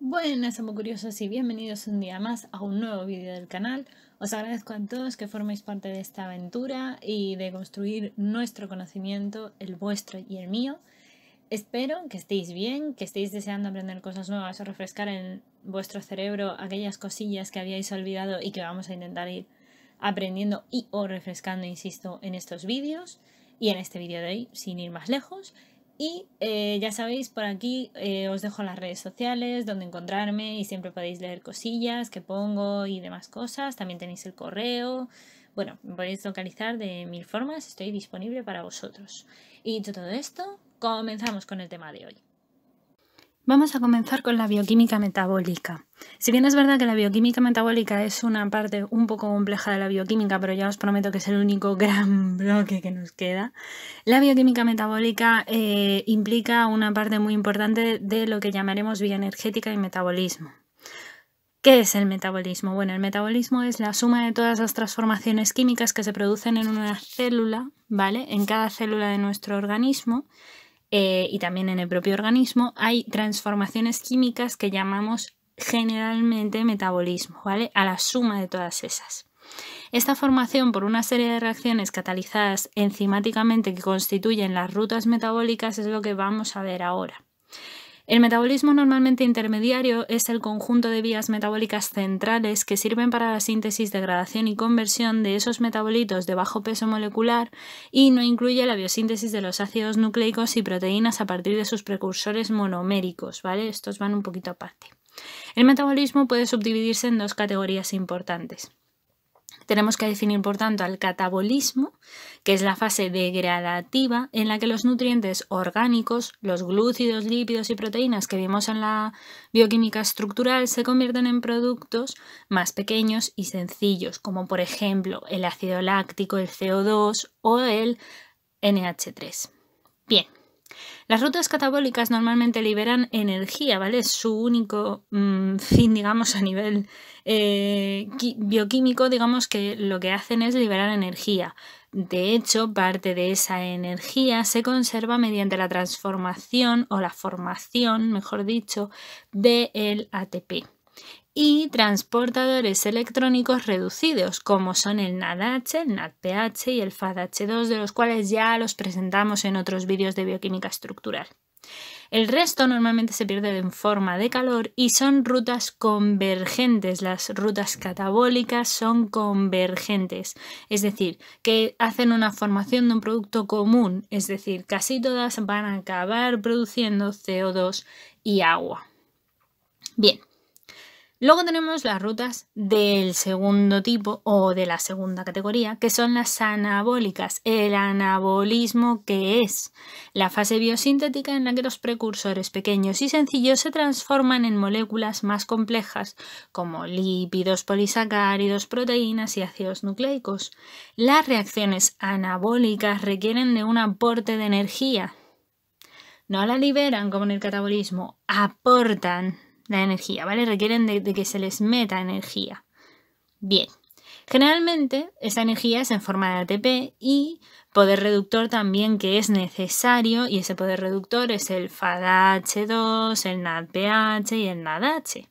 Buenas curiosos y bienvenidos un día más a un nuevo vídeo del canal. Os agradezco a todos que forméis parte de esta aventura y de construir nuestro conocimiento, el vuestro y el mío. Espero que estéis bien, que estéis deseando aprender cosas nuevas o refrescar en vuestro cerebro aquellas cosillas que habíais olvidado y que vamos a intentar ir aprendiendo y o refrescando, insisto, en estos vídeos y en este vídeo de hoy, sin ir más lejos. Y eh, ya sabéis, por aquí eh, os dejo las redes sociales, donde encontrarme y siempre podéis leer cosillas que pongo y demás cosas. También tenéis el correo. Bueno, me podéis localizar de mil formas, estoy disponible para vosotros. Y dicho todo esto, comenzamos con el tema de hoy. Vamos a comenzar con la bioquímica metabólica. Si bien es verdad que la bioquímica metabólica es una parte un poco compleja de la bioquímica, pero ya os prometo que es el único gran bloque que nos queda, la bioquímica metabólica eh, implica una parte muy importante de lo que llamaremos bioenergética y metabolismo. ¿Qué es el metabolismo? Bueno, el metabolismo es la suma de todas las transformaciones químicas que se producen en una célula, ¿vale? En cada célula de nuestro organismo eh, y también en el propio organismo, hay transformaciones químicas que llamamos generalmente metabolismo, ¿vale? A la suma de todas esas. Esta formación por una serie de reacciones catalizadas enzimáticamente que constituyen las rutas metabólicas es lo que vamos a ver ahora. El metabolismo normalmente intermediario es el conjunto de vías metabólicas centrales que sirven para la síntesis, degradación y conversión de esos metabolitos de bajo peso molecular y no incluye la biosíntesis de los ácidos nucleicos y proteínas a partir de sus precursores monoméricos, ¿vale? Estos van un poquito aparte. El metabolismo puede subdividirse en dos categorías importantes. Tenemos que definir, por tanto, al catabolismo, que es la fase degradativa en la que los nutrientes orgánicos, los glúcidos, lípidos y proteínas que vimos en la bioquímica estructural se convierten en productos más pequeños y sencillos, como por ejemplo el ácido láctico, el CO2 o el NH3. Bien, las rutas catabólicas normalmente liberan energía, ¿vale? Es su único mm, fin, digamos, a nivel eh, bioquímico, digamos que lo que hacen es liberar energía. De hecho, parte de esa energía se conserva mediante la transformación o la formación, mejor dicho, del ATP y transportadores electrónicos reducidos, como son el NADH, el NADPH y el FADH2, de los cuales ya los presentamos en otros vídeos de bioquímica estructural. El resto normalmente se pierde en forma de calor y son rutas convergentes. Las rutas catabólicas son convergentes, es decir, que hacen una formación de un producto común, es decir, casi todas van a acabar produciendo CO2 y agua. Bien, Luego tenemos las rutas del segundo tipo o de la segunda categoría, que son las anabólicas, el anabolismo que es la fase biosintética en la que los precursores pequeños y sencillos se transforman en moléculas más complejas, como lípidos, polisacáridos, proteínas y ácidos nucleicos. Las reacciones anabólicas requieren de un aporte de energía, no la liberan como en el catabolismo, aportan la energía, ¿vale? Requieren de, que se les meta energía. Bien. Generalmente, esta energía es en forma de ATP y poder reductor también que es necesario, y ese poder reductor es el FADH2, el NADPH y el NADH.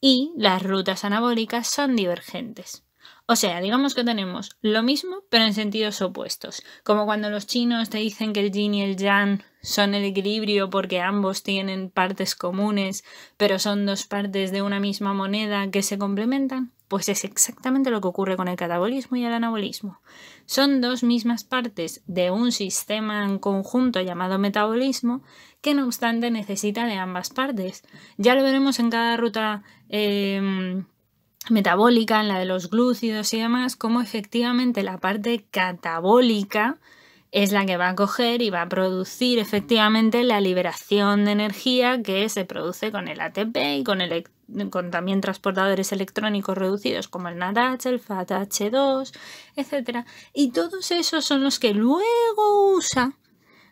Y las rutas anabólicas son divergentes. O sea, digamos que tenemos lo mismo, pero en sentidos opuestos. Como cuando los chinos te dicen que el yin y el yang son el equilibrio porque ambos tienen partes comunes, pero son dos partes de una misma moneda que se complementan, pues es exactamente lo que ocurre con el catabolismo y el anabolismo. Son dos mismas partes de un sistema en conjunto llamado metabolismo que no obstante necesita de ambas partes. Ya lo veremos en cada ruta em, metabólica, en la de los glúcidos y demás, cómo efectivamente la parte catabólica es la que va a coger y va a producir efectivamente la liberación de energía que se produce con el ATP y con, el, también transportadores electrónicos reducidos como el NADH, el FATH2, etc. Y todos esos son los que luego usa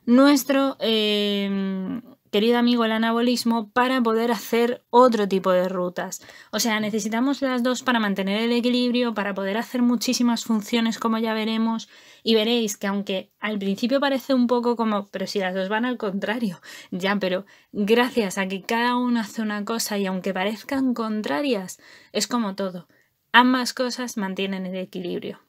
nuestro... Eh, querido amigo, el anabolismo para poder hacer otro tipo de rutas. O sea, necesitamos las dos para mantener el equilibrio, para poder hacer muchísimas funciones como ya veremos. Y veréis que aunque al principio parece un poco como, pero si las dos van al contrario, ya, pero gracias a que cada una hace una cosa y aunque parezcan contrarias, es como todo. Ambas cosas mantienen el equilibrio.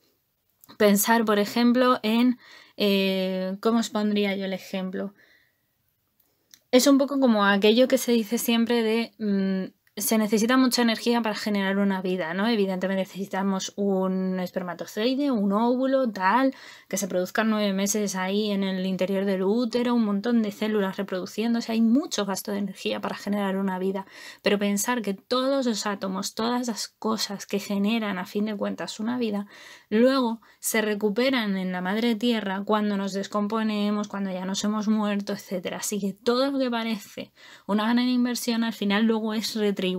Pensar, por ejemplo, en... Eh, ¿Cómo os pondría yo el ejemplo? Es un poco como aquello que se dice siempre de mm, se necesita mucha energía para generar una vida, ¿no? Evidentemente necesitamos un espermatozoide, un óvulo, tal, que se produzcan nueve meses ahí en el interior del útero, un montón de células reproduciéndose, hay mucho gasto de energía para generar una vida, pero pensar que todos los átomos, todas las cosas que generan a fin de cuentas una vida, luego se recuperan en la madre tierra cuando nos descomponemos, cuando ya nos hemos muerto, etc. Así que todo lo que parece una gran inversión al final luego es retribución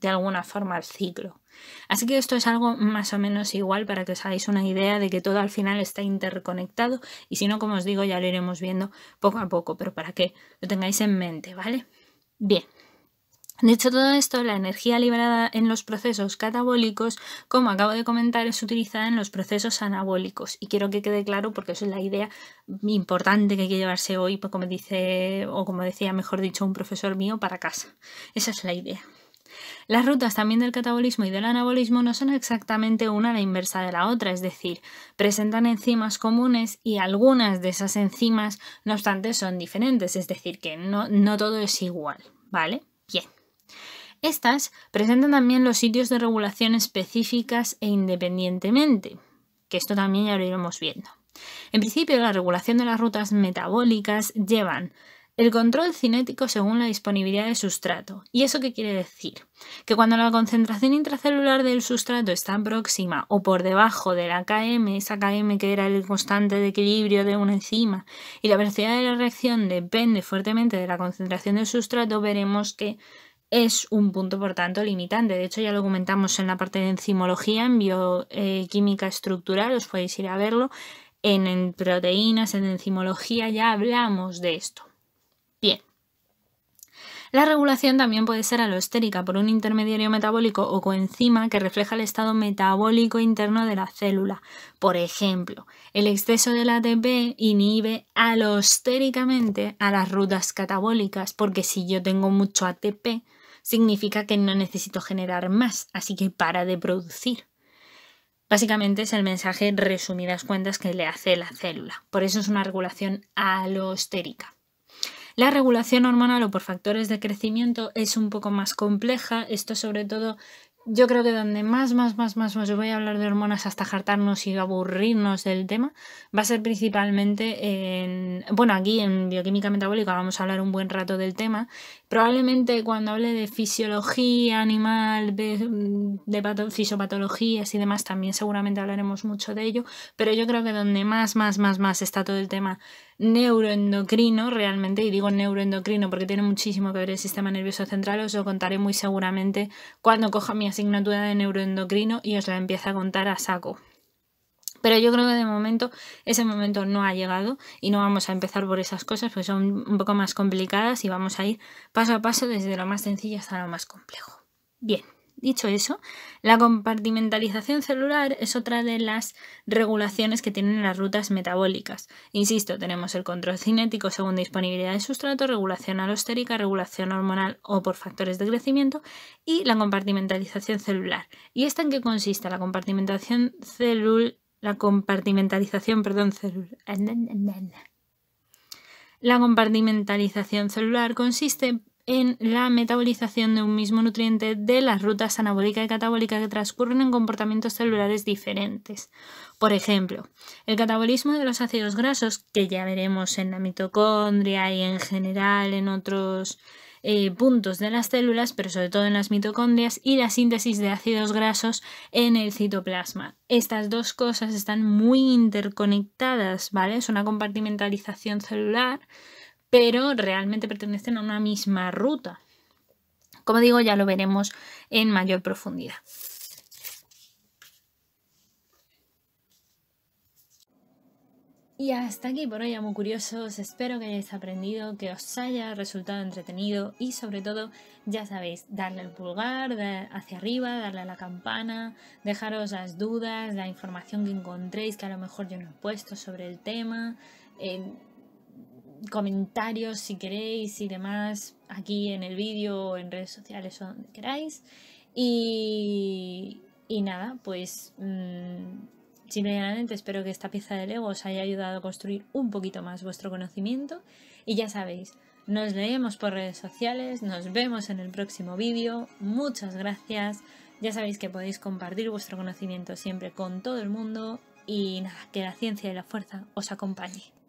de alguna forma al ciclo. Así que esto es algo más o menos igual para que os hagáis una idea de que todo al final está interconectado y si no, como os digo, ya lo iremos viendo poco a poco, pero para que lo tengáis en mente, ¿vale? Bien, hecho, todo esto, la energía liberada en los procesos catabólicos, como acabo de comentar, es utilizada en los procesos anabólicos. Y quiero que quede claro porque eso es la idea importante que hay que llevarse hoy, pues como dice, o como decía, mejor dicho, un profesor mío, para casa. Esa es la idea. Las rutas también del catabolismo y del anabolismo no son exactamente una a la inversa de la otra, es decir, presentan enzimas comunes y algunas de esas enzimas, no obstante, son diferentes, es decir, que no, no todo es igual, ¿vale? Bien. Estas presentan también los sitios de regulación específicas e independientemente, que esto también ya lo iremos viendo. En principio, la regulación de las rutas metabólicas llevan el control cinético según la disponibilidad de sustrato. ¿Y eso qué quiere decir? Que cuando la concentración intracelular del sustrato está próxima o por debajo de la KM, esa KM que era el constante de equilibrio de una enzima, y la velocidad de la reacción depende fuertemente de la concentración del sustrato, veremos que es un punto, por tanto, limitante. De hecho, ya lo comentamos en la parte de enzimología, en bioquímica estructural, os podéis ir a verlo. En, proteínas, en enzimología, ya hablamos de esto. Bien. La regulación también puede ser alostérica por un intermediario metabólico o coenzima que refleja el estado metabólico interno de la célula. Por ejemplo, el exceso del ATP inhibe alostéricamente a las rutas catabólicas, porque si yo tengo mucho ATP, significa que no necesito generar más, así que para de producir. Básicamente es el mensaje resumidas cuentas que le hace la célula. Por eso es una regulación alostérica. La regulación hormonal o por factores de crecimiento es un poco más compleja. Esto sobre todo, yo creo que donde más, más, más, más, más voy a hablar de hormonas hasta jartarnos y aburrirnos del tema, va a ser principalmente en, bueno, aquí en bioquímica metabólica vamos a hablar un buen rato del tema, Probablemente cuando hable de fisiología animal, de, fisiopatologías y demás, también seguramente hablaremos mucho de ello, pero yo creo que donde más, más, más, más está todo el tema neuroendocrino realmente, y digo neuroendocrino porque tiene muchísimo que ver el sistema nervioso central, os lo contaré muy seguramente cuando coja mi asignatura de neuroendocrino y os la empiece a contar a saco. Pero yo creo que de momento ese momento no ha llegado y no vamos a empezar por esas cosas, pues son un poco más complicadas y vamos a ir paso a paso desde lo más sencillo hasta lo más complejo. Bien, dicho eso, la compartimentalización celular es otra de las regulaciones que tienen las rutas metabólicas. Insisto, tenemos el control cinético según disponibilidad de sustrato, regulación alostérica, regulación hormonal o por factores de crecimiento y la compartimentalización celular. ¿Y esta en qué consiste? La compartimentación celular la compartimentalización, perdón, celular. La compartimentalización celular consiste en la metabolización de un mismo nutriente de las rutas anabólica y catabólica que transcurren en comportamientos celulares diferentes. Por ejemplo, el catabolismo de los ácidos grasos, que ya veremos en la mitocondria y en general en otros eh, puntos de las células, pero sobre todo en las mitocondrias, y la síntesis de ácidos grasos en el citoplasma. Estas dos cosas están muy interconectadas, ¿vale? Es una compartimentalización celular, pero realmente pertenecen a una misma ruta. Como digo, ya lo veremos en mayor profundidad. Y hasta aquí por hoy, amo curiosos. Espero que hayáis aprendido, que os haya resultado entretenido y sobre todo, ya sabéis, darle el pulgar hacia arriba, darle a la campana, dejaros las dudas, la información que encontréis que a lo mejor yo no he puesto sobre el tema, eh, comentarios si queréis y demás aquí en el vídeo o en redes sociales o donde queráis. Y, nada, pues... Mm, Simplemente espero que esta pieza de Lego os haya ayudado a construir un poquito más vuestro conocimiento y ya sabéis, nos leemos por redes sociales, nos vemos en el próximo vídeo, muchas gracias, ya sabéis que podéis compartir vuestro conocimiento siempre con todo el mundo y nada, que la ciencia y la fuerza os acompañe.